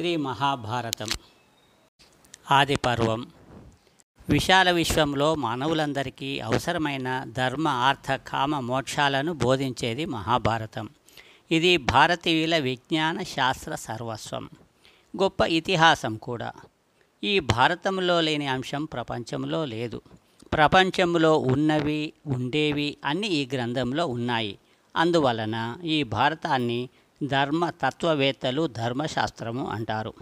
శ్రీ మహాభారతం ఆది పర్వం విశాల విశ్వంలో మానవులందరికీ అవసరమైన ధర్మ అర్థ కామ మోక్షాలను బోధించేది మహాభారతం ఇది భారతీయుల విజ్ఞాన శాస్త్ర సర్వస్వం గొప్ప ఇతిహాసం కూడా ఈ భారతంలో లేని అంశం ప్రపంచంలో లేదు ప్రపంచంలో ఉన్నవి ఉండేవి అన్నీ ఈ గ్రంథంలో ఉన్నాయి అందువలన ఈ భారతాన్ని ధర్మ తత్వవేత్తలు ధర్మశాస్త్రము అంటారు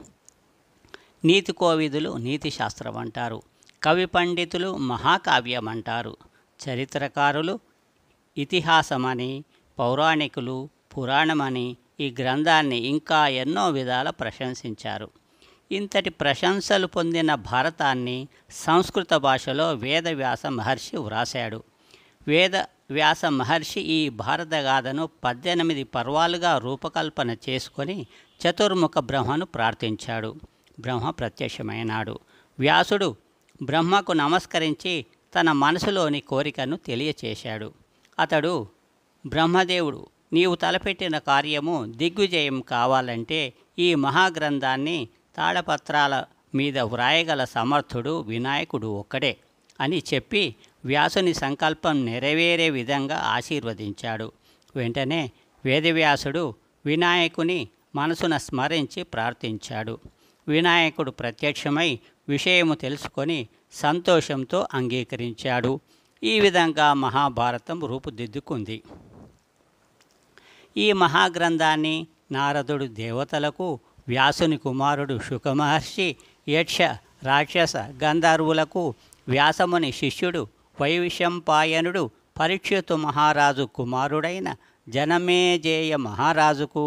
నీతి కోవిదులు నీతి శాస్త్రం అంటారు కవి పండితులు మహాకావ్యం అంటారు చరిత్రకారులు ఇతిహాసమని పౌరాణికులు పురాణమని ఈ గ్రంథాన్ని ఇంకా ఎన్నో విధాల ప్రశంసించారు ఇంతటి ప్రశంసలు పొందిన భారతాన్ని సంస్కృత భాషలో వేదవ్యాస మహర్షి వ్రాశాడు వేద వ్యాస మహర్షి ఈ భారతగాథను పద్దెనిమిది పర్వాలుగా రూపకల్పన చేసుకొని చతుర్ముఖ బ్రహ్మను ప్రార్థించాడు బ్రహ్మ ప్రత్యక్షమైనాడు వ్యాసుడు బ్రహ్మకు నమస్కరించి తన మనసులోని కోరికను తెలియచేశాడు అతడు బ్రహ్మదేవుడు నీవు తలపెట్టిన కార్యము దిగ్విజయం కావాలంటే ఈ మహాగ్రంథాన్ని తాళపత్రాల మీద వ్రాయగల సమర్థుడు వినాయకుడు ఒక్కడే అని చెప్పి వ్యాసుని సంకల్పం నెరవేరే విధంగా ఆశీర్వదించాడు వెంటనే వేదవ్యాసుడు వినాయకుని మనసున స్మరించి ప్రార్థించాడు వినాయకుడు ప్రత్యక్షమై విషయము తెలుసుకొని సంతోషంతో అంగీకరించాడు ఈ విధంగా మహాభారతం రూపుదిద్దుకుంది ఈ మహాగ్రంథాన్ని నారదుడు దేవతలకు వ్యాసుని కుమారుడు శుకమహర్షి యక్ష రాక్షస గంధర్వులకు వ్యాసముని శిష్యుడు వైవిశంపాయనుడు పరీక్షతు మహారాజు కుమారుడైన జనమేజేయ మహారాజుకు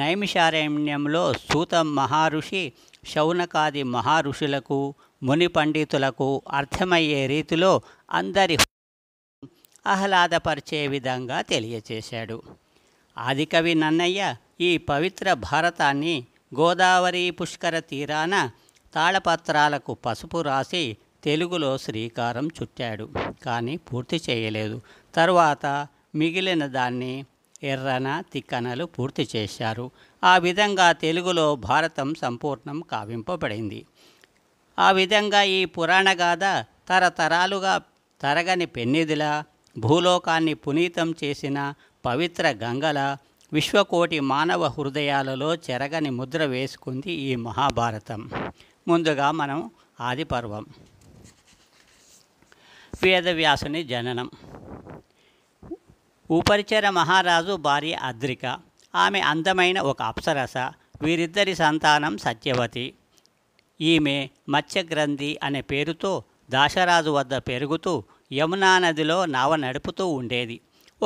నైమిషారణ్యంలో సూత మహర్షి శౌనకాది మహర్షులకు ముని పండితులకు అర్థమయ్యే రీతిలో అందరి ఆహ్లాదపరిచే విధంగా తెలియచేశాడు ఆదికవి నన్నయ్య ఈ పవిత్ర భారతాన్ని గోదావరి పుష్కర తీరాన తాళపత్రాలకు పసుపు రాసి తెలుగులో శ్రీకారం చుట్టాడు కానీ పూర్తి చేయలేదు తర్వాత మిగిలిన దాన్ని ఎర్రన తిక్కనలు పూర్తి చేశారు ఆ విధంగా తెలుగులో భారతం సంపూర్ణం కావింపబడింది ఆ విధంగా ఈ పురాణగాథ తరతరాలుగా తరగని పెన్నిదిలా భూలోకాన్ని పునీతం చేసిన పవిత్ర గంగల విశ్వకోటి మానవ హృదయాలలో చెరగని ముద్ర వేసుకుంది ఈ మహాభారతం ముందుగా మనం ఆదిపర్వం వేదవ్యాసుని జననం ఉపరిచర మహారాజు భార్య అద్రిక ఆమె అందమైన ఒక అప్సరస వీరిద్దరి సంతానం సత్యవతి ఈమె మత్స్యగ్రంథి అనే పేరుతో దాశరాజు వద్ద పెరుగుతూ యమునా నదిలో నావ నడుపుతూ ఉండేది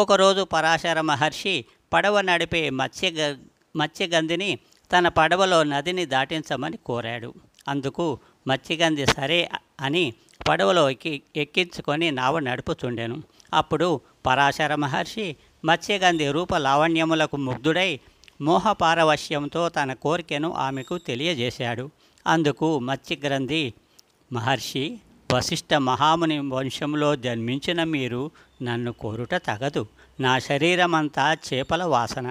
ఒకరోజు పరాశర మహర్షి పడవ నడిపే మత్స్య మత్స్యగంధిని తన పడవలో నదిని దాటించమని కోరాడు అందుకు మత్స్యగంధి సరే అని పడవలో ఎక్కి ఎక్కించుకొని నావ నడుపుచుండెను అప్పుడు పరాశర మహర్షి మత్స్యగంధి రూప లావణ్యములకు ముగ్ధుడై మోహపారవశ్యంతో తన కోరికను ఆమెకు తెలియజేశాడు అందుకు మత్స్యగ్రంథి మహర్షి వశిష్ఠ మహాముని వంశంలో జన్మించిన మీరు నన్ను కోరుట తగదు నా శరీరమంతా చేపల వాసన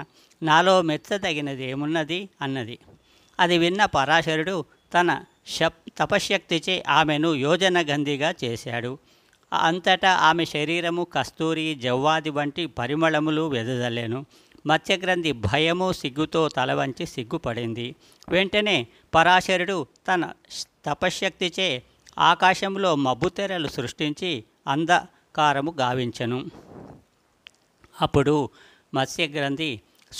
నాలో మెత్తదగినది ఏమున్నది అన్నది అది విన్న పరాశరుడు తన శప్ తపశక్తిచే ఆమెను యోజన గంధిగా చేశాడు అంతటా ఆమె శరీరము కస్తూరి జవ్వాది వంటి పరిమళములు వెదలేను మత్స్యగ్రంథి భయము సిగ్గుతో తలవంచి సిగ్గుపడింది వెంటనే పరాశరుడు తన తపశ్శక్తిచే ఆకాశంలో మబ్బుతెరలు సృష్టించి అంధకారము గావించను అప్పుడు మత్స్యగ్రంథి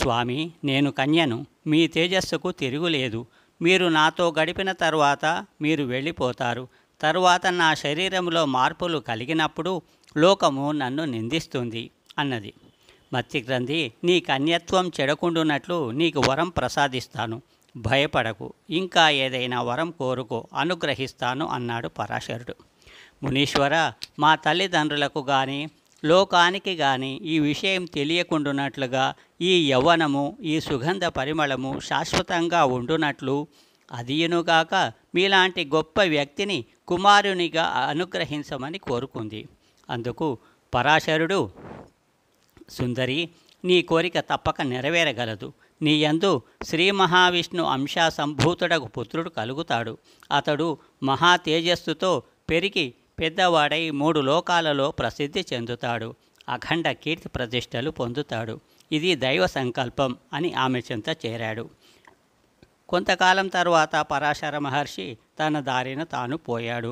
స్వామి నేను కన్యను మీ తేజస్సుకు తిరుగులేదు మీరు నాతో గడిపిన తరువాత మీరు వెళ్ళిపోతారు తరువాత నా శరీరంలో మార్పులు కలిగినప్పుడు లోకము నన్ను నిందిస్తుంది అన్నది మత్తి గ్రంథి నీ కన్యత్వం చెడకుండునట్లు నీకు వరం ప్రసాదిస్తాను భయపడకు ఇంకా ఏదైనా వరం కోరుకో అనుగ్రహిస్తాను అన్నాడు పరాశరుడు మునీశ్వర మా తల్లిదండ్రులకు కానీ లోకానికి గాని ఈ విషయం తెలియకుండునట్లుగా ఈ యవ్వనము ఈ సుగంధ పరిమళము శాశ్వతంగా ఉండునట్లు అదియునుగాక మీలాంటి గొప్ప వ్యక్తిని కుమారునిగా అనుగ్రహించమని కోరుకుంది అందుకు పరాశరుడు సుందరి నీ కోరిక తప్పక నెరవేరగలదు నీ యందు శ్రీ మహావిష్ణు అంశ సంభూతుడకు పుత్రుడు కలుగుతాడు అతడు మహా తేజస్సుతో పెరిగి పెద్దవాడై మూడు లోకాలలో ప్రసిద్ధి చెందుతాడు అఖండ కీర్తి ప్రతిష్టలు పొందుతాడు ఇది దైవ సంకల్పం అని ఆమె చెంత చేరాడు కొంతకాలం తర్వాత పరాశర మహర్షి తన దారిన తాను పోయాడు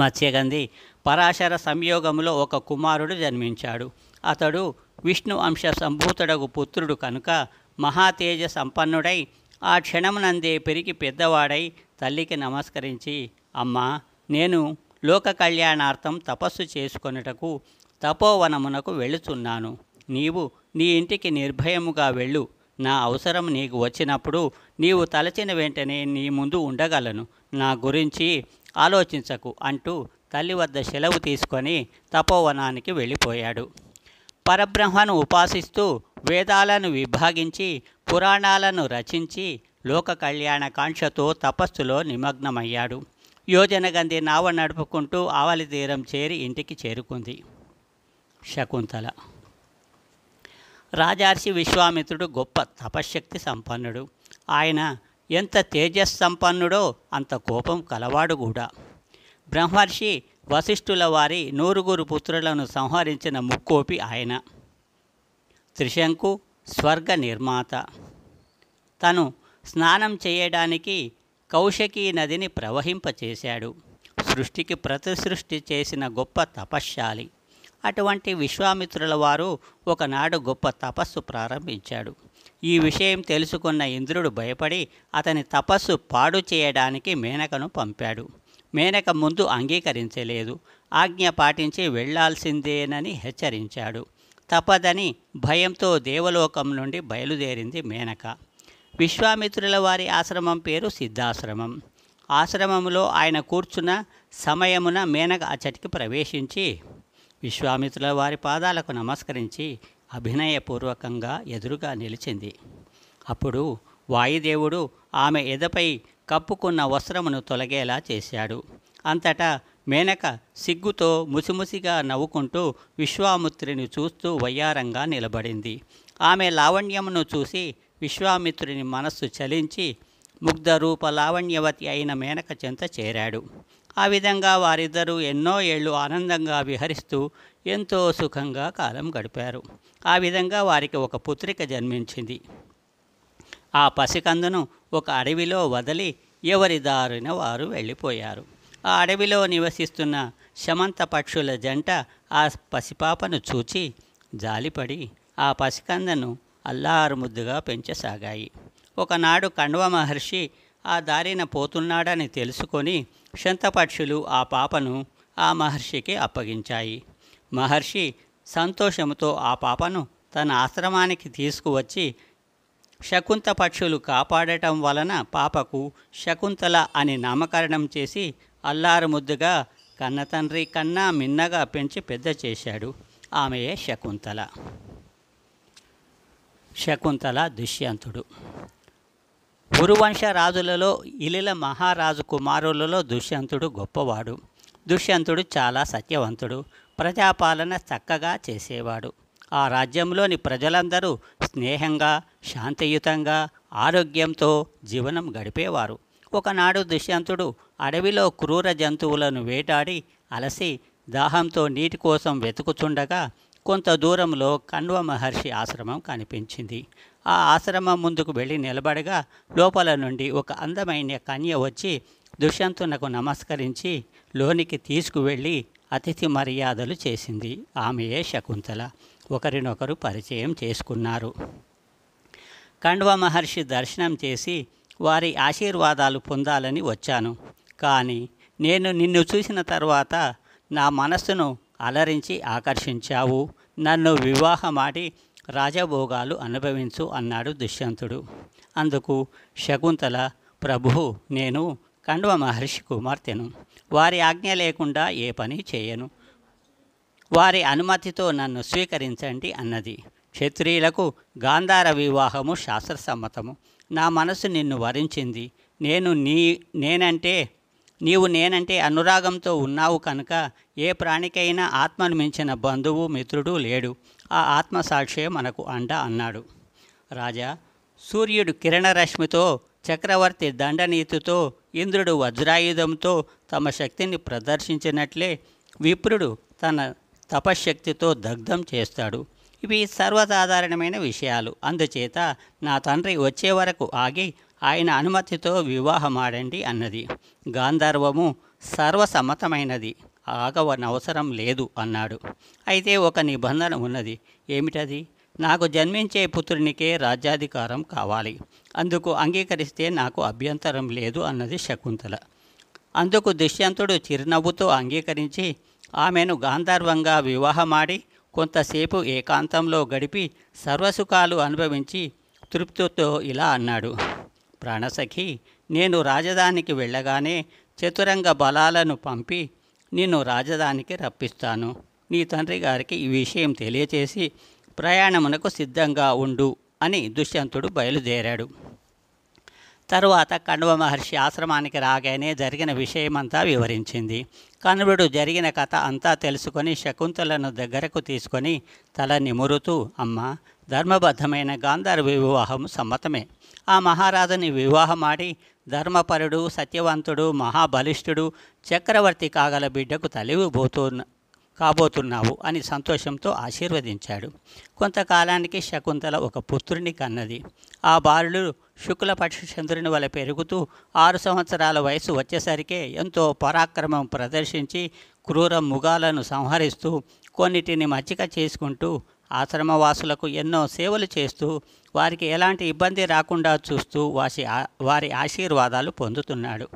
మత్స్యగంధి పరాశర సంయోగంలో ఒక కుమారుడు జన్మించాడు అతడు విష్ణు అంశ సంభూతుడకు పుత్రుడు కనుక మహాతేజ సంపన్నుడై ఆ క్షణమునందే పెరిగి పెద్దవాడై తల్లికి నమస్కరించి అమ్మా నేను లోక కళ్యాణార్థం తపస్సు చేసుకొనుటకు తపోవనమునకు వెళుతున్నాను నీవు నీ ఇంటికి నిర్భయముగా వెళ్ళు నా అవసరం నీకు వచ్చినప్పుడు నీవు తలచిన వెంటనే నీ ముందు ఉండగలను నా గురించి ఆలోచించకు అంటూ తల్లి వద్ద సెలవు తీసుకొని తపోవనానికి వెళ్ళిపోయాడు పరబ్రహ్మను ఉపాసిస్తూ వేదాలను విభాగించి పురాణాలను రచించి లోక కళ్యాణ కాంక్షతో తపస్సులో నిమగ్నమయ్యాడు యోజనగంధి నావ నడుపుకుంటూ ఆవలి తీరం చేరి ఇంటికి చేరుకుంది శకుంతల రాజార్షి విశ్వామిత్రుడు గొప్ప తపశ్శక్తి సంపన్నుడు ఆయన ఎంత తేజస్ సంపన్నుడో అంత కోపం కలవాడు కూడా బ్రహ్మర్షి వశిష్ఠుల వారి నూరుగురు పుత్రులను సంహరించిన ముక్కోపి ఆయన త్రిశంకు స్వర్గ నిర్మాత తను స్నానం చేయడానికి కౌశకీ నదిని ప్రవహింపచేశాడు సృష్టికి ప్రతిసృష్టి చేసిన గొప్ప తపశ్శాలి అటువంటి విశ్వామిత్రుల వారు ఒకనాడు గొప్ప తపస్సు ప్రారంభించాడు ఈ విషయం తెలుసుకున్న ఇంద్రుడు భయపడి అతని తపస్సు పాడు చేయడానికి మేనకను పంపాడు మేనక ముందు అంగీకరించలేదు ఆజ్ఞ పాటించి వెళ్లాల్సిందేనని హెచ్చరించాడు తపదని భయంతో దేవలోకం నుండి బయలుదేరింది మేనక విశ్వామిత్రుల వారి ఆశ్రమం పేరు సిద్ధాశ్రమం ఆశ్రమంలో ఆయన కూర్చున్న సమయమున మేనక అచ్చటికి ప్రవేశించి విశ్వామిత్రుల వారి పాదాలకు నమస్కరించి అభినయపూర్వకంగా ఎదురుగా నిలిచింది అప్పుడు వాయుదేవుడు ఆమె ఎదపై కప్పుకున్న వస్త్రమును తొలగేలా చేశాడు అంతటా మేనక సిగ్గుతో ముసిముసిగా నవ్వుకుంటూ విశ్వాముత్రిని చూస్తూ వయ్యారంగా నిలబడింది ఆమె లావణ్యమును చూసి విశ్వామిత్రుని మనస్సు చలించి ముగ్ధ రూప లావణ్యవతి అయిన మేనక చెంత చేరాడు ఆ విధంగా వారిద్దరూ ఎన్నో ఏళ్ళు ఆనందంగా విహరిస్తూ ఎంతో సుఖంగా కాలం గడిపారు ఆ విధంగా వారికి ఒక పుత్రిక జన్మించింది ఆ పసికందును ఒక అడవిలో వదిలి ఎవరి దారిన వారు వెళ్ళిపోయారు ఆ అడవిలో నివసిస్తున్న శమంత పక్షుల జంట ఆ పసిపాపను చూచి జాలిపడి ఆ పసికందను అల్లారు ముద్దుగా పెంచసాగాయి ఒకనాడు కణ్వ మహర్షి ఆ దారిన పోతున్నాడని తెలుసుకొని శంతపక్షులు ఆ పాపను ఆ మహర్షికి అప్పగించాయి మహర్షి సంతోషంతో ఆ పాపను తన ఆశ్రమానికి తీసుకువచ్చి శకుంత పక్షులు కాపాడటం వలన పాపకు శకుంతల అని నామకరణం చేసి అల్లారు ముద్దుగా కన్నతండ్రి కన్నా మిన్నగా పెంచి పెద్ద చేశాడు ఆమెయే శకుంతల శకుంతల దుష్యంతుడు ఉరువంశ రాజులలో ఇలిల మహారాజు కుమారులలో దుష్యంతుడు గొప్పవాడు దుష్యంతుడు చాలా సత్యవంతుడు ప్రజాపాలన చక్కగా చేసేవాడు ఆ రాజ్యంలోని ప్రజలందరూ స్నేహంగా శాంతియుతంగా ఆరోగ్యంతో జీవనం గడిపేవారు ఒకనాడు దుష్యంతుడు అడవిలో క్రూర జంతువులను వేటాడి అలసి దాహంతో నీటి కోసం వెతుకుతుండగా కొంత దూరంలో కణ్వ మహర్షి ఆశ్రమం కనిపించింది ఆ ఆశ్రమం ముందుకు వెళ్ళి నిలబడగా లోపల నుండి ఒక అందమైన కన్య వచ్చి దుష్యంతునకు నమస్కరించి లోనికి తీసుకువెళ్ళి అతిథి మర్యాదలు చేసింది ఆమెయే శకుంతల ఒకరినొకరు పరిచయం చేసుకున్నారు కండ్వ మహర్షి దర్శనం చేసి వారి ఆశీర్వాదాలు పొందాలని వచ్చాను కానీ నేను నిన్ను చూసిన తర్వాత నా మనస్సును అలరించి ఆకర్షించావు నన్ను వివాహమాడి రాజభోగాలు అనుభవించు అన్నాడు దుష్యంతుడు అందుకు శకుంతల ప్రభు నేను కండువ మహర్షి కుమార్తెను వారి ఆజ్ఞ లేకుండా ఏ పని చేయను వారి అనుమతితో నన్ను స్వీకరించండి అన్నది క్షత్రియులకు గాంధార వివాహము శాస్త్రసమ్మతము నా మనసు నిన్ను వరించింది నేను నీ నేనంటే నీవు నేనంటే అనురాగంతో ఉన్నావు కనుక ఏ ప్రాణికైనా ఆత్మను మించిన బంధువు మిత్రుడు లేడు ఆ ఆత్మ ఆత్మసాక్షే మనకు అండ అన్నాడు రాజా సూర్యుడు కిరణరశ్మితో చక్రవర్తి దండనీతితో ఇంద్రుడు వజ్రాయుధంతో తమ శక్తిని ప్రదర్శించినట్లే విప్రుడు తన తపశ్శక్తితో దగ్ధం చేస్తాడు ఇవి సర్వసాధారణమైన విషయాలు అందుచేత నా తండ్రి వచ్చే వరకు ఆగి ఆయన అనుమతితో వివాహమాడండి అన్నది గాంధర్వము సర్వసమ్మతమైనది ఆగవనవసరం లేదు అన్నాడు అయితే ఒక నిబంధన ఉన్నది ఏమిటది నాకు జన్మించే పుత్రునికే రాజ్యాధికారం కావాలి అందుకు అంగీకరిస్తే నాకు అభ్యంతరం లేదు అన్నది శకుంతల అందుకు దుష్యంతుడు చిరునవ్వుతో అంగీకరించి ఆమెను గాంధర్వంగా వివాహమాడి కొంతసేపు ఏకాంతంలో గడిపి సర్వసుఖాలు అనుభవించి తృప్తితో ఇలా అన్నాడు ప్రాణసఖి నేను రాజధానికి వెళ్ళగానే చతురంగ బలాలను పంపి నిన్ను రాజధానికి రప్పిస్తాను నీ తండ్రి గారికి ఈ విషయం తెలియచేసి ప్రయాణమునకు సిద్ధంగా ఉండు అని దుష్యంతుడు బయలుదేరాడు తరువాత కణువ మహర్షి ఆశ్రమానికి రాగానే జరిగిన విషయమంతా వివరించింది కణువుడు జరిగిన కథ అంతా తెలుసుకొని శకుంతలను దగ్గరకు తీసుకొని తల నిమురుతూ అమ్మ ధర్మబద్ధమైన గాంధార్ వివాహం సమ్మతమే ఆ మహారాజుని వివాహమాడి ధర్మపరుడు సత్యవంతుడు మహాబలిష్ఠుడు చక్రవర్తి కాగల బిడ్డకు తలివిబోతున్న కాబోతున్నావు అని సంతోషంతో ఆశీర్వదించాడు కొంతకాలానికి శకుంతల ఒక పుత్రుని కన్నది ఆ బాలుడు శుక్లపక్ష చంద్రుని వల్ల పెరుగుతూ ఆరు సంవత్సరాల వయసు వచ్చేసరికే ఎంతో పరాక్రమం ప్రదర్శించి క్రూర ముగాలను సంహరిస్తూ కొన్నిటిని మచ్చిక చేసుకుంటూ ఆశ్రమవాసులకు ఎన్నో సేవలు చేస్తూ వారికి ఎలాంటి ఇబ్బంది రాకుండా చూస్తూ వాసి వారి ఆశీర్వాదాలు పొందుతున్నాడు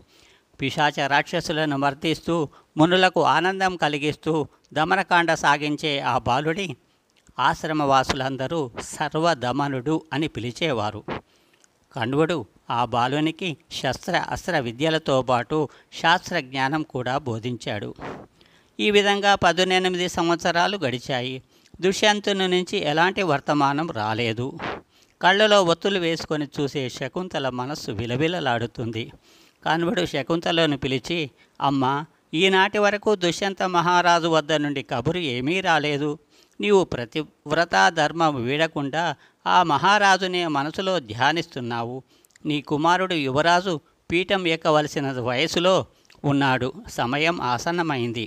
పిశాచ రాక్షసులను మర్దిస్తూ మునులకు ఆనందం కలిగిస్తూ దమనకాండ సాగించే ఆ బాలుడి ఆశ్రమవాసులందరూ సర్వధమనుడు అని పిలిచేవారు కణువుడు ఆ బాలునికి శస్త్ర అస్త్ర విద్యలతో పాటు శాస్త్రజ్ఞానం కూడా బోధించాడు ఈ విధంగా పదునెనిమిది సంవత్సరాలు గడిచాయి దుష్యంతుని నుంచి ఎలాంటి వర్తమానం రాలేదు కళ్ళలో ఒత్తులు వేసుకొని చూసే శకుంతల మనస్సు విలవిలలాడుతుంది కనుబడు శకుంతలను పిలిచి అమ్మ ఈనాటి వరకు దుష్యంత మహారాజు వద్ద నుండి కబురు ఏమీ రాలేదు నీవు ప్రతి వ్రతా ధర్మం వీడకుండా ఆ మహారాజునే మనసులో ధ్యానిస్తున్నావు నీ కుమారుడు యువరాజు పీఠం ఎక్కవలసిన వయసులో ఉన్నాడు సమయం ఆసన్నమైంది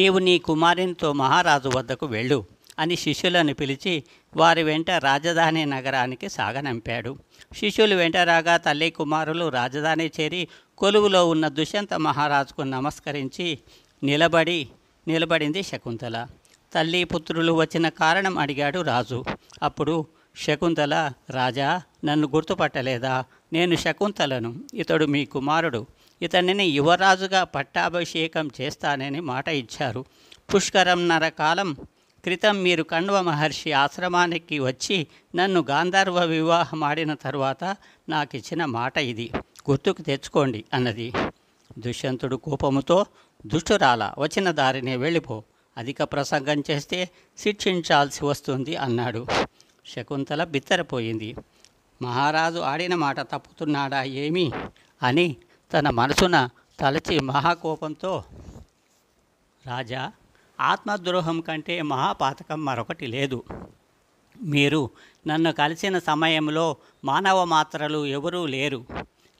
నీవు నీ కుమారునితో మహారాజు వద్దకు వెళ్ళు అని శిష్యులను పిలిచి వారి వెంట రాజధాని నగరానికి సాగనంపాడు శిష్యులు వెంట రాగా తల్లి కుమారులు రాజధాని చేరి కొలువులో ఉన్న దుష్యంత మహారాజుకు నమస్కరించి నిలబడి నిలబడింది శకుంతల తల్లి పుత్రులు వచ్చిన కారణం అడిగాడు రాజు అప్పుడు శకుంతల రాజా నన్ను గుర్తుపట్టలేదా నేను శకుంతలను ఇతడు మీ కుమారుడు ఇతనిని యువరాజుగా పట్టాభిషేకం చేస్తానని మాట ఇచ్చారు పుష్కరంన్నర కాలం క్రితం మీరు కణ్వ మహర్షి ఆశ్రమానికి వచ్చి నన్ను గాంధర్వ వివాహం ఆడిన తర్వాత నాకు ఇచ్చిన మాట ఇది గుర్తుకు తెచ్చుకోండి అన్నది దుష్యంతుడు కోపముతో దుష్టురాల వచ్చిన దారినే వెళ్ళిపో అధిక ప్రసంగం చేస్తే శిక్షించాల్సి వస్తుంది అన్నాడు శకుంతల బిత్తరపోయింది మహారాజు ఆడిన మాట తప్పుతున్నాడా ఏమి అని తన మనసున తలచి మహాకోపంతో రాజా ఆత్మద్రోహం కంటే మహాపాతకం మరొకటి లేదు మీరు నన్ను కలిసిన సమయంలో మానవ మాత్రలు ఎవరూ లేరు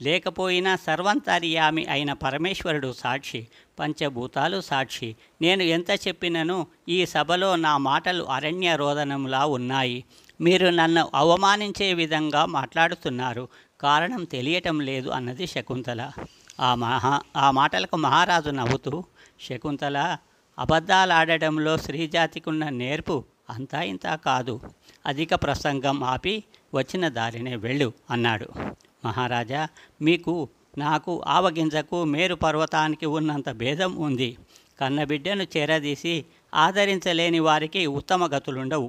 లేకపోయినా సర్వంతర్యామి అయిన పరమేశ్వరుడు సాక్షి పంచభూతాలు సాక్షి నేను ఎంత చెప్పినను ఈ సభలో నా మాటలు అరణ్య రోదనంలా ఉన్నాయి మీరు నన్ను అవమానించే విధంగా మాట్లాడుతున్నారు కారణం తెలియటం లేదు అన్నది శకుంతల ఆ మహా ఆ మాటలకు మహారాజు నవ్వుతూ శకుంతల అబద్ధాలాడటంలో స్త్రీజాతికున్న నేర్పు అంతా ఇంత కాదు అధిక ప్రసంగం ఆపి వచ్చిన దారినే వెళ్ళు అన్నాడు మహారాజా మీకు నాకు ఆవగింజకు మేరు పర్వతానికి ఉన్నంత భేదం ఉంది కన్నబిడ్డను చేరదీసి ఆదరించలేని వారికి ఉత్తమ గతులుండవు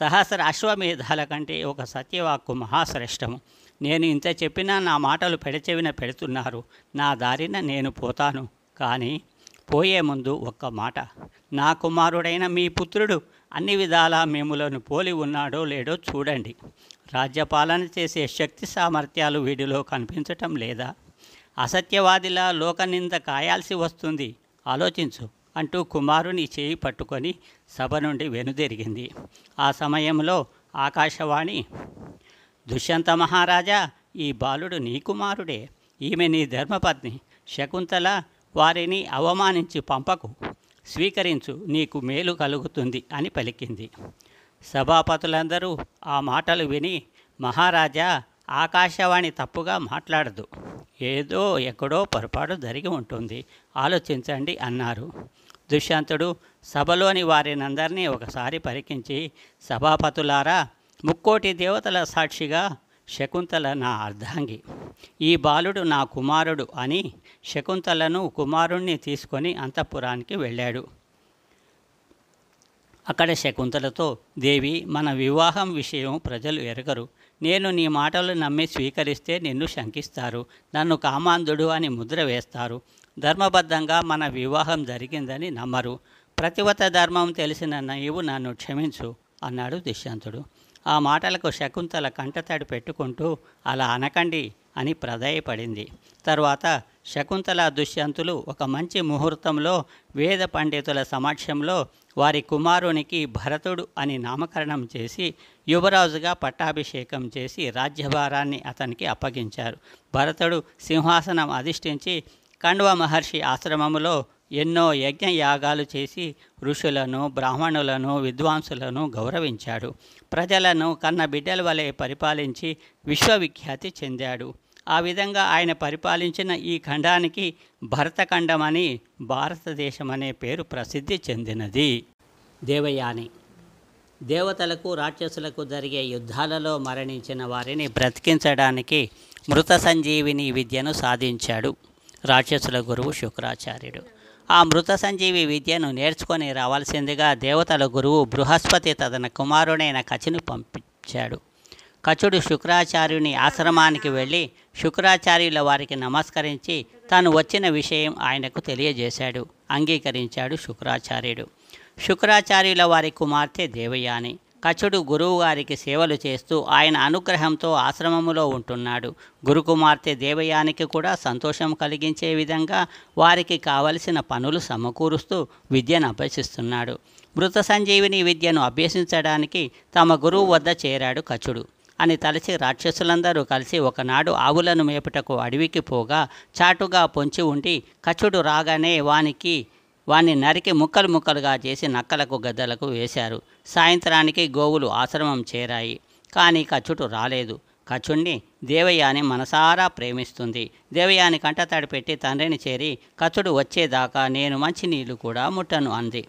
సహస్ర అశ్వమేధాల కంటే ఒక సత్యవాక్కు మహాశ్రేష్టము నేను ఇంత చెప్పినా నా మాటలు పెడచెవిన పెడుతున్నారు నా దారిన నేను పోతాను కానీ పోయే ముందు ఒక్క మాట నా కుమారుడైన మీ పుత్రుడు అన్ని విధాలా మేములను పోలి ఉన్నాడో లేడో చూడండి రాజ్యపాలన చేసే శక్తి సామర్థ్యాలు వీడిలో కనిపించటం లేదా అసత్యవాదిలా లోకనింద కాయాల్సి వస్తుంది ఆలోచించు అంటూ కుమారుని చేయి పట్టుకొని సభ నుండి వెనుదిరిగింది ఆ సమయంలో ఆకాశవాణి దుష్యంత మహారాజా ఈ బాలుడు నీ కుమారుడే ఈమె నీ ధర్మపత్ని శకుంతల వారిని అవమానించి పంపకు స్వీకరించు నీకు మేలు కలుగుతుంది అని పలికింది సభాపతులందరూ ఆ మాటలు విని మహారాజా ఆకాశవాణి తప్పుగా మాట్లాడదు ఏదో ఎక్కడో పొరపాటు జరిగి ఉంటుంది ఆలోచించండి అన్నారు దుష్యంతుడు సభలోని వారినందరినీ ఒకసారి పరికించి సభాపతులారా ముక్కోటి దేవతల సాక్షిగా శకుంతల నా అర్ధాంగి ఈ బాలుడు నా కుమారుడు అని శకుంతలను కుమారుణ్ణి తీసుకొని అంతఃపురానికి వెళ్ళాడు అక్కడ శకుంతలతో దేవి మన వివాహం విషయం ప్రజలు ఎరగరు నేను నీ మాటలు నమ్మి స్వీకరిస్తే నిన్ను శంకిస్తారు నన్ను కామాంధుడు అని ముద్ర వేస్తారు ధర్మబద్ధంగా మన వివాహం జరిగిందని నమ్మరు ప్రతివత ధర్మం తెలిసిన నీవు నన్ను క్షమించు అన్నాడు దుష్యంతుడు ఆ మాటలకు శకుంతల కంటతడి పెట్టుకుంటూ అలా అనకండి అని ప్రధాయపడింది తరువాత శకుంతల దుష్యంతులు ఒక మంచి ముహూర్తంలో వేద పండితుల సమక్షంలో వారి కుమారునికి భరతుడు అని నామకరణం చేసి యువరాజుగా పట్టాభిషేకం చేసి రాజ్యభారాన్ని అతనికి అప్పగించారు భరతుడు సింహాసనం అధిష్ఠించి కండువ మహర్షి ఆశ్రమంలో ఎన్నో యజ్ఞయాగాలు చేసి ఋషులను బ్రాహ్మణులను విద్వాంసులను గౌరవించాడు ప్రజలను కన్న బిడ్డల వలె పరిపాలించి విశ్వవిఖ్యాతి చెందాడు ఆ విధంగా ఆయన పరిపాలించిన ఈ ఖండానికి భరతఖండమని భారతదేశం అనే పేరు ప్రసిద్ధి చెందినది దేవయాని దేవతలకు రాక్షసులకు జరిగే యుద్ధాలలో మరణించిన వారిని బ్రతికించడానికి మృత సంజీవిని విద్యను సాధించాడు రాక్షసుల గురువు శుక్రాచార్యుడు ఆ మృత సంజీవి విద్యను నేర్చుకొని రావాల్సిందిగా దేవతల గురువు బృహస్పతి తదన కుమారుడైన కచిని పంపించాడు కచుడు శుక్రాచార్యుని ఆశ్రమానికి వెళ్ళి శుక్రాచార్యుల వారికి నమస్కరించి తాను వచ్చిన విషయం ఆయనకు తెలియజేశాడు అంగీకరించాడు శుక్రాచార్యుడు శుక్రాచార్యుల వారి కుమార్తె దేవయాని కచుడు గురువుగారికి సేవలు చేస్తూ ఆయన అనుగ్రహంతో ఆశ్రమములో ఉంటున్నాడు గురుకుమార్తె దేవయానికి కూడా సంతోషం కలిగించే విధంగా వారికి కావలసిన పనులు సమకూరుస్తూ విద్యను అభ్యసిస్తున్నాడు మృత సంజీవిని విద్యను అభ్యసించడానికి తమ గురువు వద్ద చేరాడు కచుడు అని తలచి రాక్షసులందరూ కలిసి ఒకనాడు ఆవులను మేపుటకు అడవికి పోగా చాటుగా పొంచి ఉండి కచుడు రాగానే వానికి వాణ్ణి నరికి ముక్కలు ముక్కలుగా చేసి నక్కలకు గద్దలకు వేశారు సాయంత్రానికి గోవులు ఆశ్రమం చేరాయి కానీ కచ్చుటు రాలేదు కచ్చుణ్ణి దేవయాని మనసారా ప్రేమిస్తుంది దేవయాని కంట పెట్టి తండ్రిని చేరి కచ్చుడు వచ్చేదాకా నేను మంచి నీళ్లు కూడా ముట్టను అంది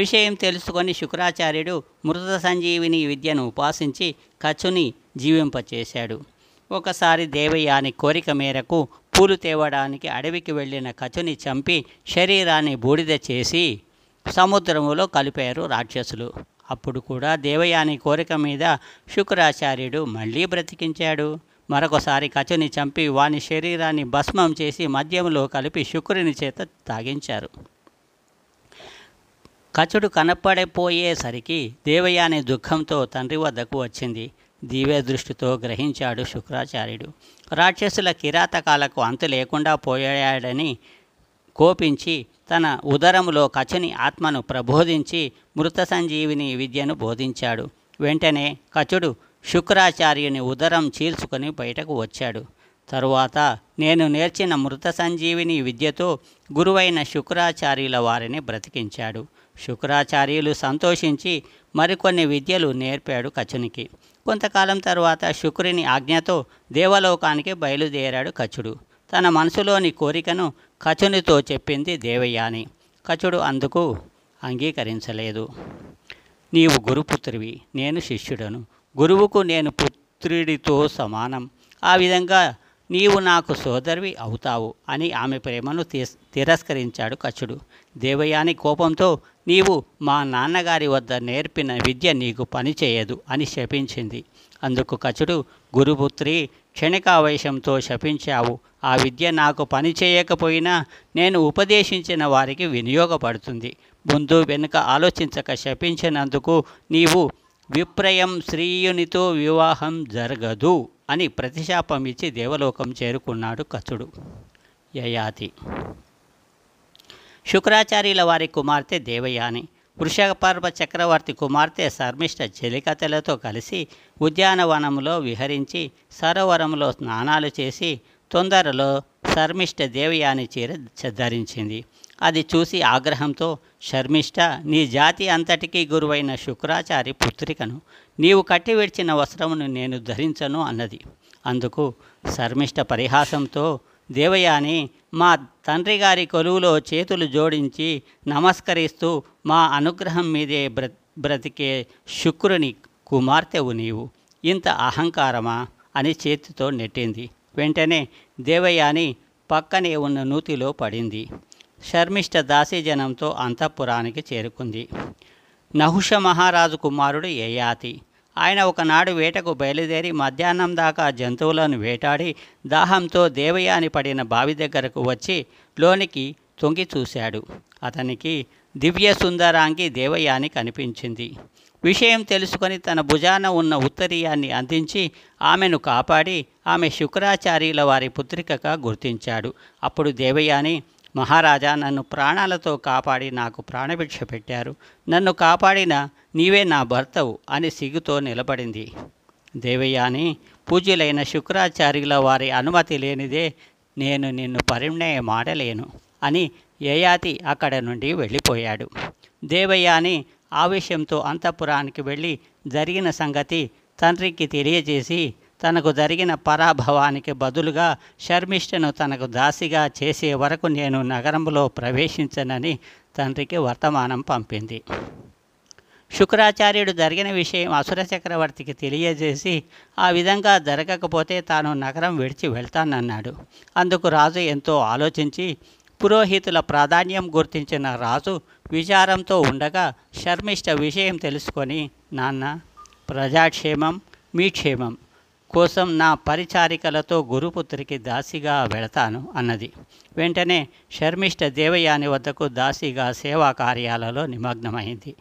విషయం తెలుసుకొని శుక్రాచార్యుడు మృత సంజీవిని విద్యను ఉపాసించి కచ్చుని జీవింపచేశాడు ఒకసారి దేవయాని కోరిక మేరకు పూలు తేవడానికి అడవికి వెళ్ళిన కచుని చంపి శరీరాన్ని బూడిద చేసి సముద్రములో కలిపారు రాక్షసులు అప్పుడు కూడా దేవయాని కోరిక మీద శుక్రాచార్యుడు మళ్ళీ బ్రతికించాడు మరొకసారి కచుని చంపి వాని శరీరాన్ని భస్మం చేసి మద్యంలో కలిపి శుక్రుని చేత తాగించారు కచుడు కనపడిపోయేసరికి దేవయాని దుఃఖంతో తండ్రి వద్దకు వచ్చింది దివ్య దృష్టితో గ్రహించాడు శుక్రాచార్యుడు రాక్షసుల కిరాతకాలకు అంతు లేకుండా పోయాడని కోపించి తన ఉదరములో కచుని ఆత్మను ప్రబోధించి మృత సంజీవిని విద్యను బోధించాడు వెంటనే కచుడు శుక్రాచార్యుని ఉదరం చీల్చుకొని బయటకు వచ్చాడు తరువాత నేను నేర్చిన మృత సంజీవిని విద్యతో గురువైన శుక్రాచార్యుల వారిని బ్రతికించాడు శుక్రాచార్యులు సంతోషించి మరికొన్ని విద్యలు నేర్పాడు కచునికి కొంతకాలం తరువాత శుక్రుని ఆజ్ఞతో దేవలోకానికి బయలుదేరాడు కచుడు తన మనసులోని కోరికను కచునితో చెప్పింది దేవయాని కచుడు అందుకు అంగీకరించలేదు నీవు గురుపుత్రివి నేను శిష్యుడను గురువుకు నేను పుత్రుడితో సమానం ఆ విధంగా నీవు నాకు సోదరివి అవుతావు అని ఆమె ప్రేమను తిరస్కరించాడు కచుడు దేవయాని కోపంతో నీవు మా నాన్నగారి వద్ద నేర్పిన విద్య నీకు పనిచేయదు అని శపించింది అందుకు కచుడు గురుపుత్రి క్షణికావేశంతో శపించావు ఆ విద్య నాకు పని చేయకపోయినా నేను ఉపదేశించిన వారికి వినియోగపడుతుంది ముందు వెనుక ఆలోచించక శపించినందుకు నీవు విప్రయం శ్రీయునితో వివాహం జరగదు అని ప్రతిశాపం ఇచ్చి దేవలోకం చేరుకున్నాడు కచుడు యయాతి శుక్రాచార్యుల వారి కుమార్తె దేవయాని వృషపర్వ చక్రవర్తి కుమార్తె శర్మిష్ట జలికతలతో కలిసి ఉద్యానవనంలో విహరించి సరోవరంలో స్నానాలు చేసి తొందరలో శర్మిష్ట దేవయాని చీర ధరించింది అది చూసి ఆగ్రహంతో శర్మిష్ట నీ జాతి అంతటికీ గురువైన శుక్రాచారి పుత్రికను నీవు కట్టి విడిచిన వస్త్రమును నేను ధరించను అన్నది అందుకు శర్మిష్ట పరిహాసంతో దేవయాని మా తండ్రి గారి కొలువులో చేతులు జోడించి నమస్కరిస్తూ మా అనుగ్రహం మీదే బ్ర బ్రతికే శుక్రుని కుమార్తెవు నీవు ఇంత అహంకారమా అని చేతితో నెట్టింది వెంటనే దేవయాని పక్కనే ఉన్న నూతిలో పడింది శర్మిష్ట దాసీజనంతో అంతఃపురానికి చేరుకుంది నహుష మహారాజు కుమారుడు యయాతి ఆయన ఒకనాడు వేటకు బయలుదేరి మధ్యాహ్నం దాకా జంతువులను వేటాడి దాహంతో దేవయాని పడిన బావి దగ్గరకు వచ్చి లోనికి తొంగి చూశాడు అతనికి దివ్య సుందరాంగి దేవయాని కనిపించింది విషయం తెలుసుకొని తన భుజాన ఉన్న ఉత్తరీయాన్ని అందించి ఆమెను కాపాడి ఆమె శుక్రాచార్యుల వారి పుత్రికగా గుర్తించాడు అప్పుడు దేవయాని మహారాజా నన్ను ప్రాణాలతో కాపాడి నాకు ప్రాణభిక్ష పెట్టారు నన్ను కాపాడిన నీవే నా భర్తవు అని సిగ్గుతో నిలబడింది దేవయ్యాని పూజ్యులైన శుక్రాచార్యుల వారి అనుమతి లేనిదే నేను నిన్ను పరిణయ మాడలేను అని యయాతి అక్కడ నుండి వెళ్ళిపోయాడు దేవయ్యాని ఆవేశంతో అంతఃపురానికి వెళ్ళి జరిగిన సంగతి తండ్రికి తెలియజేసి తనకు జరిగిన పరాభవానికి బదులుగా షర్మిష్టను తనకు దాసిగా చేసే వరకు నేను నగరంలో ప్రవేశించనని తండ్రికి వర్తమానం పంపింది శుక్రాచార్యుడు జరిగిన విషయం అసుర చక్రవర్తికి తెలియజేసి ఆ విధంగా జరగకపోతే తాను నగరం విడిచి వెళ్తానన్నాడు అందుకు రాజు ఎంతో ఆలోచించి పురోహితుల ప్రాధాన్యం గుర్తించిన రాజు విచారంతో ఉండగా శర్మిష్ట విషయం తెలుసుకొని నాన్న ప్రజాక్షేమం మీ క్షేమం కోసం నా పరిచారికలతో గురుపుత్రికి దాసిగా వెళతాను అన్నది వెంటనే శర్మిష్ట దేవయాని వద్దకు దాసిగా సేవా కార్యాలలో నిమగ్నమైంది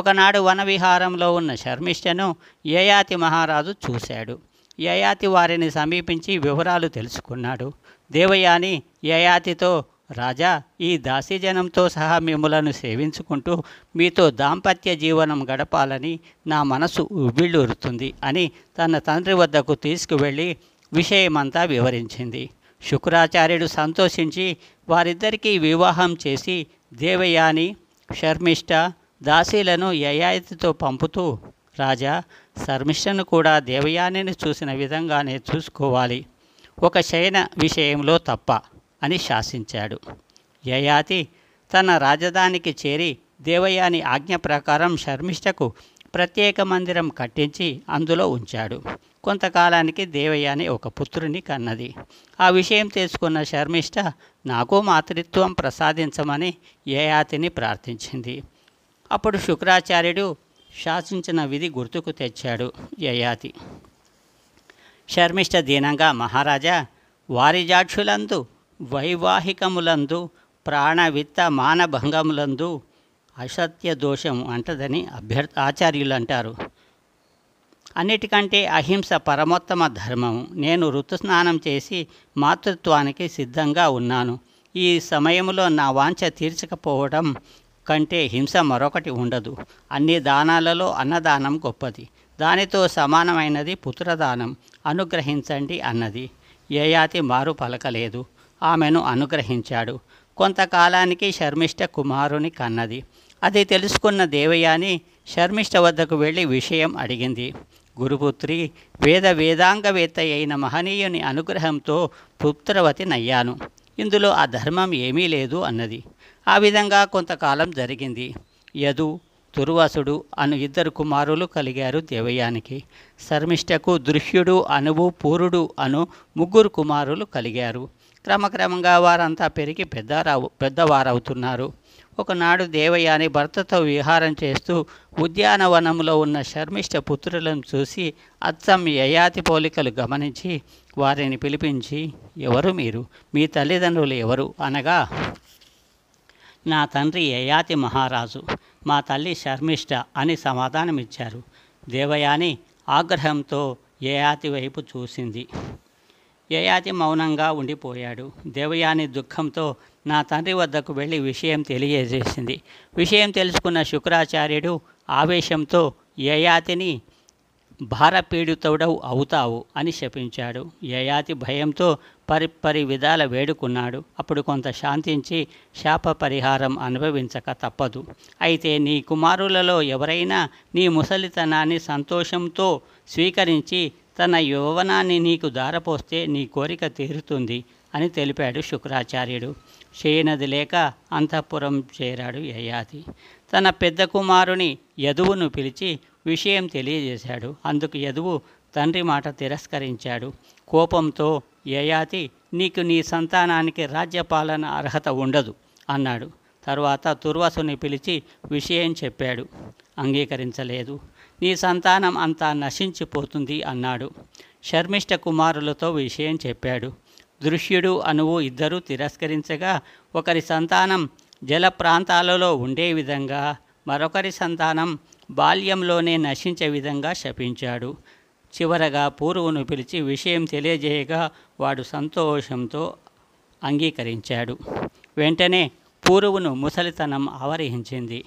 ఒకనాడు వనవిహారంలో ఉన్న శర్మిష్టను యయాతి మహారాజు చూశాడు యయాతి వారిని సమీపించి వివరాలు తెలుసుకున్నాడు దేవయాని యయాతితో రాజా ఈ దాసీజనంతో సహా మిమ్మలను సేవించుకుంటూ మీతో దాంపత్య జీవనం గడపాలని నా మనసు ఉబ్బిళ్ళూరుతుంది అని తన తండ్రి వద్దకు తీసుకువెళ్ళి విషయమంతా వివరించింది శుక్రాచార్యుడు సంతోషించి వారిద్దరికీ వివాహం చేసి దేవయాని శర్మిష్ట దాసీలను యయాయితీతో పంపుతూ రాజా శర్మిష్టను కూడా దేవయానిని చూసిన విధంగానే చూసుకోవాలి ఒక శయన విషయంలో తప్ప అని శాసించాడు యయాతి తన రాజధానికి చేరి దేవయాని ఆజ్ఞ ప్రకారం శర్మిష్టకు ప్రత్యేక మందిరం కట్టించి అందులో ఉంచాడు కొంతకాలానికి దేవయాని ఒక పుత్రుని కన్నది ఆ విషయం తెలుసుకున్న శర్మిష్ట నాకు మాతృత్వం ప్రసాదించమని యయాతిని ప్రార్థించింది అప్పుడు శుక్రాచార్యుడు శాసించిన విధి గుర్తుకు తెచ్చాడు యయాతి శర్మిష్ట దీనంగా మహారాజా వారి జాక్షులందు వైవాహికములందు ప్రాణవిత్త మానభంగములందు అసత్య దోషం అంటదని అభ్యర్థ ఆచార్యులు అంటారు అన్నిటికంటే అహింస పరమోత్తమ ధర్మము నేను ఋతుస్నానం చేసి మాతృత్వానికి సిద్ధంగా ఉన్నాను ఈ సమయంలో నా వాంఛ తీర్చకపోవడం కంటే హింస మరొకటి ఉండదు అన్ని దానాలలో అన్నదానం గొప్పది దానితో సమానమైనది పుత్రదానం అనుగ్రహించండి అన్నది ఏ యాతి మారు పలకలేదు ఆమెను అనుగ్రహించాడు కొంతకాలానికి శర్మిష్ట కుమారుని కన్నది అది తెలుసుకున్న దేవయాని శర్మిష్ట వద్దకు వెళ్ళి విషయం అడిగింది గురుపుత్రి వేద వేదాంగవేత్త అయిన మహనీయుని అనుగ్రహంతో పుత్రవతి నయ్యాను ఇందులో ఆ ధర్మం ఏమీ లేదు అన్నది ఆ విధంగా కొంతకాలం జరిగింది యదు దుర్వాసుడు అను ఇద్దరు కుమారులు కలిగారు దేవయానికి శర్మిష్టకు దృశ్యుడు అనువు పూరుడు అను ముగ్గురు కుమారులు కలిగారు క్రమక్రమంగా వారంతా పెరిగి పెద్దారావు పెద్దవారవుతున్నారు ఒకనాడు దేవయాని భర్తతో విహారం చేస్తూ ఉద్యానవనంలో ఉన్న శర్మిష్ట పుత్రులను చూసి అచ్చం యయాతి పోలికలు గమనించి వారిని పిలిపించి ఎవరు మీరు మీ తల్లిదండ్రులు ఎవరు అనగా నా తండ్రి యయాతి మహారాజు మా తల్లి శర్మిష్ట అని సమాధానమిచ్చారు దేవయాని ఆగ్రహంతో యయాతి వైపు చూసింది యయాతి మౌనంగా ఉండిపోయాడు దేవయాని దుఃఖంతో నా తండ్రి వద్దకు వెళ్ళి విషయం తెలియజేసింది విషయం తెలుసుకున్న శుక్రాచార్యుడు ఆవేశంతో యయాతిని భారపీడితోడవు అవుతావు అని శపించాడు యయాతి భయంతో పరిపరి విధాల వేడుకున్నాడు అప్పుడు కొంత శాంతించి శాప పరిహారం అనుభవించక తప్పదు అయితే నీ కుమారులలో ఎవరైనా నీ ముసలితనాన్ని సంతోషంతో స్వీకరించి తన యౌవనాన్ని నీకు దారపోస్తే నీ కోరిక తీరుతుంది అని తెలిపాడు శుక్రాచార్యుడు చేయనది లేక అంతఃపురం చేరాడు యయాతి తన పెద్ద కుమారుని యదువును పిలిచి విషయం తెలియజేశాడు అందుకు యదువు తండ్రి మాట తిరస్కరించాడు కోపంతో యయాతి నీకు నీ సంతానానికి రాజ్యపాలన అర్హత ఉండదు అన్నాడు తరువాత తుర్వసుని పిలిచి విషయం చెప్పాడు అంగీకరించలేదు నీ సంతానం అంతా నశించిపోతుంది అన్నాడు శర్మిష్ట కుమారులతో విషయం చెప్పాడు దృశ్యుడు అనువు ఇద్దరూ తిరస్కరించగా ఒకరి సంతానం జల ప్రాంతాలలో ఉండే విధంగా మరొకరి సంతానం బాల్యంలోనే నశించే విధంగా శపించాడు చివరగా పూర్వును పిలిచి విషయం తెలియజేయగా వాడు సంతోషంతో అంగీకరించాడు వెంటనే పూర్వును ముసలితనం ఆవరించింది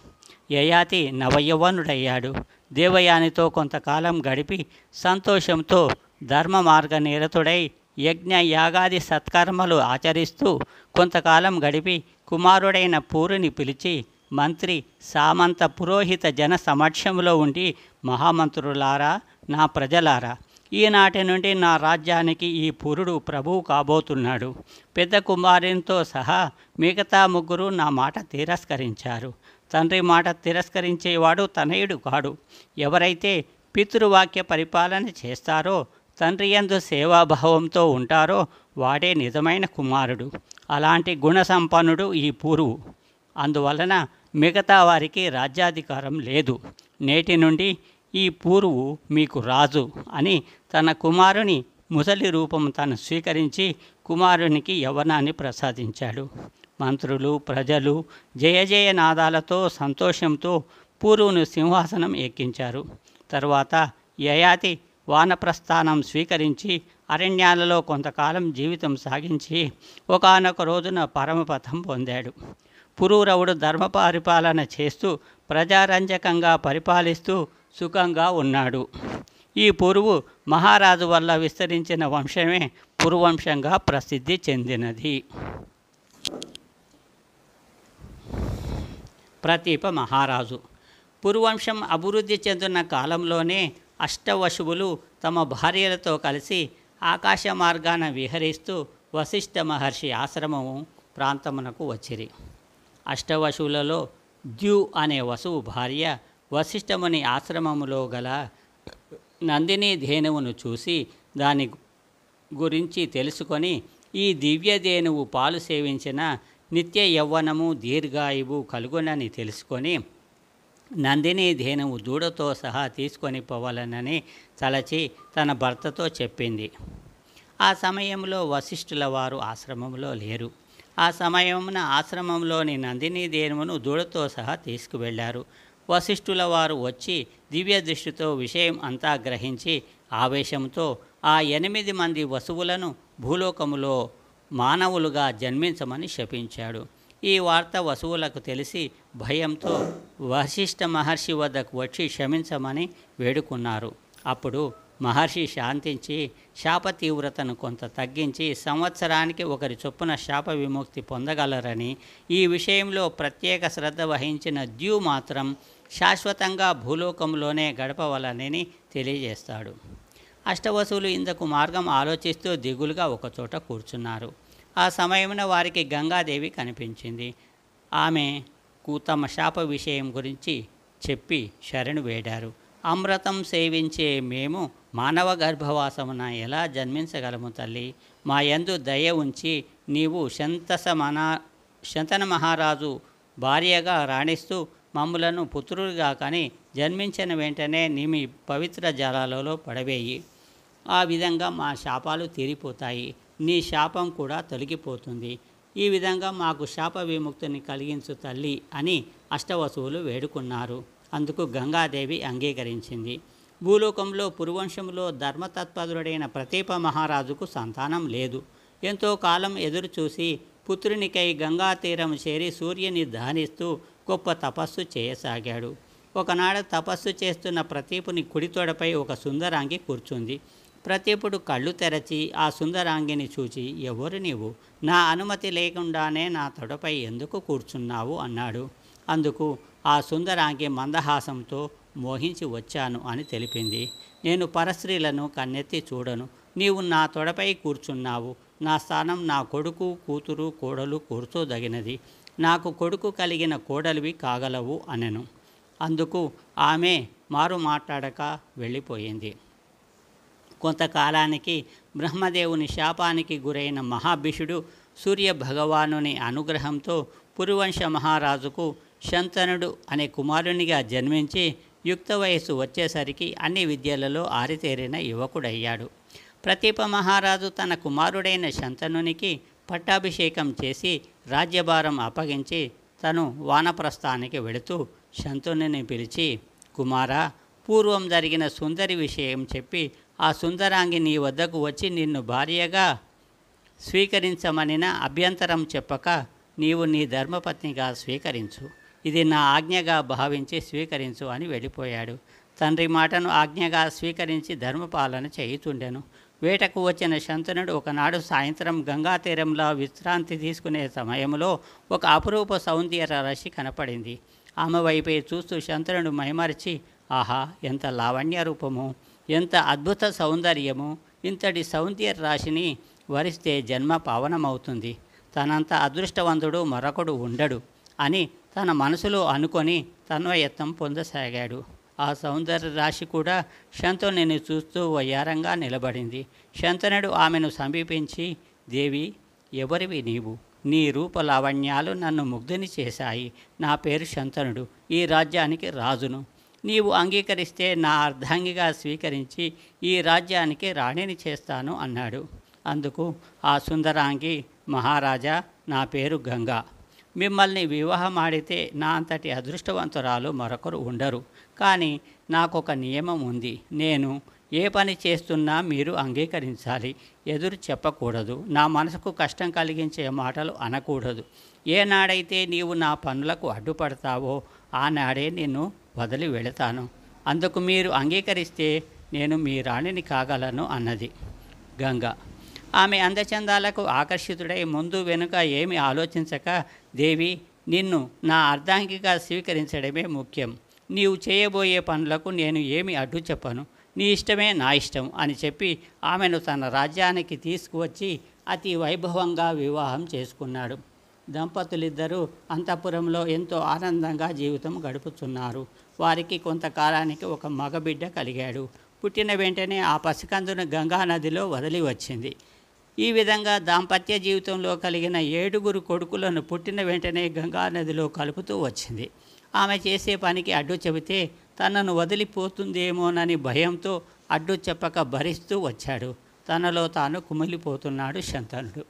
యయాతి నవయవనుడయ్యాడు దేవయానితో కొంతకాలం గడిపి సంతోషంతో ధర్మ మార్గ నిరతుడై యజ్ఞ యాగాది సత్కర్మలు ఆచరిస్తూ కొంతకాలం గడిపి కుమారుడైన పూరిని పిలిచి మంత్రి సామంత పురోహిత జన సమక్షంలో ఉండి మహామంత్రులారా నా ప్రజలారా ఈనాటి నుండి నా రాజ్యానికి ఈ పురుడు ప్రభువు కాబోతున్నాడు పెద్ద కుమారునితో సహా మిగతా ముగ్గురు నా మాట తిరస్కరించారు తండ్రి మాట తిరస్కరించేవాడు తనయుడు కాడు ఎవరైతే పితృవాక్య పరిపాలన చేస్తారో తండ్రి ఎందు సేవాభావంతో ఉంటారో వాడే నిజమైన కుమారుడు అలాంటి గుణ సంపన్నుడు ఈ పూర్వు అందువలన మిగతా వారికి రాజ్యాధికారం లేదు నేటి నుండి ఈ పూరువు మీకు రాజు అని తన కుమారుని ముసలి రూపం తను స్వీకరించి కుమారునికి యవనాన్ని ప్రసాదించాడు మంత్రులు ప్రజలు జయ జయ నాదాలతో సంతోషంతో పూర్వును సింహాసనం ఎక్కించారు తరువాత యయాతి వానప్రస్థానం స్వీకరించి అరణ్యాలలో కొంతకాలం జీవితం సాగించి ఒకనొక రోజున పరమపథం పొందాడు పురూరవుడు ధర్మ పరిపాలన చేస్తూ ప్రజారంజకంగా పరిపాలిస్తూ సుఖంగా ఉన్నాడు ఈ పురువు మహారాజు వల్ల విస్తరించిన వంశమే పురువంశంగా ప్రసిద్ధి చెందినది ప్రతీప మహారాజు పురువంశం అభివృద్ధి చెందుతున్న కాలంలోనే అష్టవశువులు తమ భార్యలతో కలిసి ఆకాశ మార్గాన విహరిస్తూ వశిష్ఠ మహర్షి ఆశ్రమము ప్రాంతమునకు వచ్చిరి అష్టవశువులలో ద్యు అనే వసువు భార్య వశిష్ఠముని ఆశ్రమములో గల నందిని ధేనువును చూసి దాని గురించి తెలుసుకొని ఈ దివ్య ధేనువు పాలు సేవించిన నిత్య యవ్వనము దీర్ఘాయువు కలుగునని తెలుసుకొని నందిని ధేనువు దూడతో సహా తీసుకొని పోవాలనని తలచి తన భర్తతో చెప్పింది ఆ సమయంలో వశిష్ఠుల వారు ఆశ్రమంలో లేరు ఆ సమయమున ఆశ్రమంలోని నందిని ధేనువును దూడతో సహా తీసుకువెళ్లారు వశిష్ఠుల వారు వచ్చి దివ్య దృష్టితో విషయం అంతా గ్రహించి ఆవేశంతో ఆ ఎనిమిది మంది వసువులను భూలోకములో మానవులుగా జన్మించమని శపించాడు ఈ వార్త వసువులకు తెలిసి భయంతో వశిష్ఠ మహర్షి వద్దకు వచ్చి క్షమించమని వేడుకున్నారు అప్పుడు మహర్షి శాంతించి శాప తీవ్రతను కొంత తగ్గించి సంవత్సరానికి ఒకరి చొప్పున శాప విముక్తి పొందగలరని ఈ విషయంలో ప్రత్యేక శ్రద్ధ వహించిన ద్యూ మాత్రం శాశ్వతంగా భూలోకంలోనే గడపవలనని తెలియజేస్తాడు అష్టవసువులు ఇంతకు మార్గం ఆలోచిస్తూ దిగులుగా ఒకచోట కూర్చున్నారు ఆ సమయమున వారికి గంగాదేవి కనిపించింది ఆమె తమ శాప విషయం గురించి చెప్పి శరణు వేడారు అమృతం సేవించే మేము మానవ గర్భవాసమున ఎలా జన్మించగలము తల్లి మా యందు దయ ఉంచి నీవు శంతస మనా శంతన మహారాజు భార్యగా రాణిస్తూ మమ్ములను పుత్రులుగా కానీ జన్మించిన వెంటనే నీమి పవిత్ర జలాలలో పడవేయి ఆ విధంగా మా శాపాలు తీరిపోతాయి నీ శాపం కూడా తొలగిపోతుంది ఈ విధంగా మాకు శాప విముక్తిని కలిగించు తల్లి అని అష్టవసువులు వేడుకున్నారు అందుకు గంగాదేవి అంగీకరించింది భూలోకంలో పురువంశంలో ధర్మతత్పరుడైన ప్రతీప మహారాజుకు సంతానం లేదు ఎంతో కాలం ఎదురు చూసి పుత్రునికై గంగా తీరం చేరి సూర్యుని దానిస్తూ గొప్ప తపస్సు చేయసాగాడు ఒకనాడు తపస్సు చేస్తున్న ప్రతీపుని కుడితోడపై ఒక సుందరాంగి కూర్చుంది ప్రతాపుడు కళ్ళు తెరచి ఆ సుందరాంగిని చూచి ఎవరు నీవు నా అనుమతి లేకుండానే నా తొడపై ఎందుకు కూర్చున్నావు అన్నాడు అందుకు ఆ సుందరాంగి మందహాసంతో మోహించి వచ్చాను అని తెలిపింది నేను పరస్త్రీలను కన్నెత్తి చూడను నీవు నా తొడపై కూర్చున్నావు నా స్థానం నా కొడుకు కూతురు కోడలు కూర్చోదగినది నాకు కొడుకు కలిగిన కోడలివి కాగలవు అనెను అందుకు ఆమె మారు మాట్లాడక వెళ్ళిపోయింది కొంతకాలానికి బ్రహ్మదేవుని శాపానికి గురైన మహాభిషుడు భగవానుని అనుగ్రహంతో పురువంశ మహారాజుకు శంతనుడు అనే కుమారునిగా జన్మించి యుక్త వయస్సు వచ్చేసరికి అన్ని విద్యలలో ఆరితేరిన యువకుడయ్యాడు ప్రతీప మహారాజు తన కుమారుడైన శంతనునికి పట్టాభిషేకం చేసి రాజ్యభారం అప్పగించి తను వానప్రస్థానికి వెళుతూ శంతనుని పిలిచి కుమారా పూర్వం జరిగిన సుందరి విషయం చెప్పి ఆ సుందరాంగి నీ వద్దకు వచ్చి నిన్ను భార్యగా స్వీకరించమనిన అభ్యంతరం చెప్పక నీవు నీ ధర్మపత్నిగా స్వీకరించు ఇది నా ఆజ్ఞగా భావించి స్వీకరించు అని వెళ్ళిపోయాడు తండ్రి మాటను ఆజ్ఞగా స్వీకరించి ధర్మపాలన చేయుతుండెను వేటకు వచ్చిన శంతనుడు ఒకనాడు సాయంత్రం గంగా తీరంలో విశ్రాంతి తీసుకునే సమయంలో ఒక అపురూప సౌందర్య రాశి కనపడింది ఆమె వైపే చూస్తూ శంతనుడు మైమరిచి ఆహా ఎంత లావణ్య రూపము ఎంత అద్భుత సౌందర్యము ఇంతటి సౌందర్య రాశిని వరిస్తే జన్మ పావనమవుతుంది తనంత అదృష్టవంతుడు మరొకడు ఉండడు అని తన మనసులో అనుకొని తన్వయత్నం పొందసాగాడు ఆ సౌందర్య రాశి కూడా శంతనుని చూస్తూ వయ్యారంగా నిలబడింది శంతనుడు ఆమెను సమీపించి దేవి ఎవరివి నీవు నీ రూప లావణ్యాలు నన్ను ముగ్ధుని చేశాయి నా పేరు శంతనుడు ఈ రాజ్యానికి రాజును నీవు అంగీకరిస్తే నా అర్ధాంగిగా స్వీకరించి ఈ రాజ్యానికి రాణిని చేస్తాను అన్నాడు అందుకు ఆ సుందరాంగి మహారాజా నా పేరు గంగా మిమ్మల్ని వివాహమాడితే నా అంతటి అదృష్టవంతురాలు మరొకరు ఉండరు కానీ నాకు ఒక నియమం ఉంది నేను ఏ పని చేస్తున్నా మీరు అంగీకరించాలి ఎదురు చెప్పకూడదు నా మనసుకు కష్టం కలిగించే మాటలు అనకూడదు ఏనాడైతే నీవు నా పనులకు అడ్డుపడతావో ఆనాడే నిన్ను వదిలి వెళతాను అందుకు మీరు అంగీకరిస్తే నేను మీ రాణిని కాగలను అన్నది గంగ ఆమె అందచందాలకు ఆకర్షితుడై ముందు వెనుక ఏమి ఆలోచించక దేవి నిన్ను నా అర్ధాంగిగా స్వీకరించడమే ముఖ్యం నీవు చేయబోయే పనులకు నేను ఏమి అడ్డు చెప్పను నీ ఇష్టమే నా ఇష్టం అని చెప్పి ఆమెను తన రాజ్యానికి తీసుకువచ్చి అతి వైభవంగా వివాహం చేసుకున్నాడు దంపతులిద్దరూ అంతఃపురంలో ఎంతో ఆనందంగా జీవితం గడుపుతున్నారు వారికి కొంతకాలానికి ఒక మగబిడ్డ కలిగాడు పుట్టిన వెంటనే ఆ పసికందును గంగానదిలో వదిలి వచ్చింది ఈ విధంగా దాంపత్య జీవితంలో కలిగిన ఏడుగురు కొడుకులను పుట్టిన వెంటనే గంగానదిలో కలుపుతూ వచ్చింది ఆమె చేసే పనికి అడ్డు చెబితే తనను వదిలిపోతుందేమోనని భయంతో అడ్డు చెప్పక భరిస్తూ వచ్చాడు తనలో తాను కుమిలిపోతున్నాడు శంతనుడు